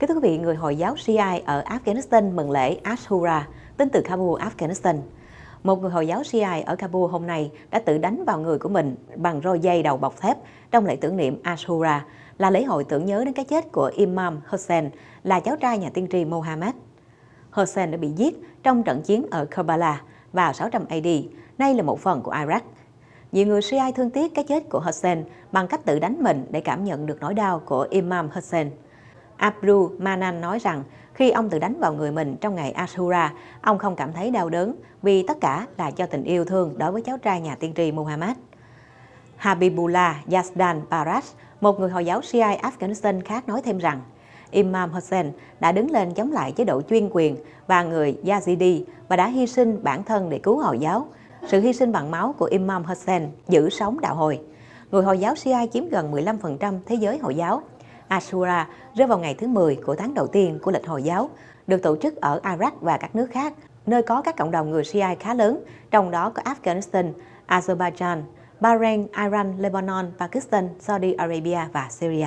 Kính thưa quý vị, người Hồi giáo Shia ở Afghanistan mừng lễ Ashura, tính từ Kabul, Afghanistan. Một người Hồi giáo Shia ở Kabul hôm nay đã tự đánh vào người của mình bằng roi dây đầu bọc thép trong lễ tưởng niệm Ashura, là lễ hội tưởng nhớ đến cái chết của Imam Hussein, là cháu trai nhà tiên tri Mohammed. Hussein đã bị giết trong trận chiến ở Karbala vào 600 AD, nay là một phần của Iraq. Nhiều người Shia thương tiếc cái chết của Hussein bằng cách tự đánh mình để cảm nhận được nỗi đau của Imam Hussein. Abdul Manan nói rằng khi ông tự đánh vào người mình trong ngày Ashura, ông không cảm thấy đau đớn vì tất cả là do tình yêu thương đối với cháu trai nhà tiên tri Muhammad. Habibullah Yazdan Barash, một người Hồi giáo Shia Afghanistan khác nói thêm rằng Imam Hussein đã đứng lên chống lại chế độ chuyên quyền và người Yazidi và đã hy sinh bản thân để cứu Hồi giáo. Sự hy sinh bằng máu của Imam Hussein giữ sống đạo hồi. Người Hồi giáo Shia chiếm gần 15% thế giới Hồi giáo Ashura rơi vào ngày thứ 10 của tháng đầu tiên của lịch Hồi giáo, được tổ chức ở Iraq và các nước khác, nơi có các cộng đồng người Shia khá lớn, trong đó có Afghanistan, Azerbaijan, Bahrain, Iran, Lebanon, Pakistan, Saudi Arabia và Syria.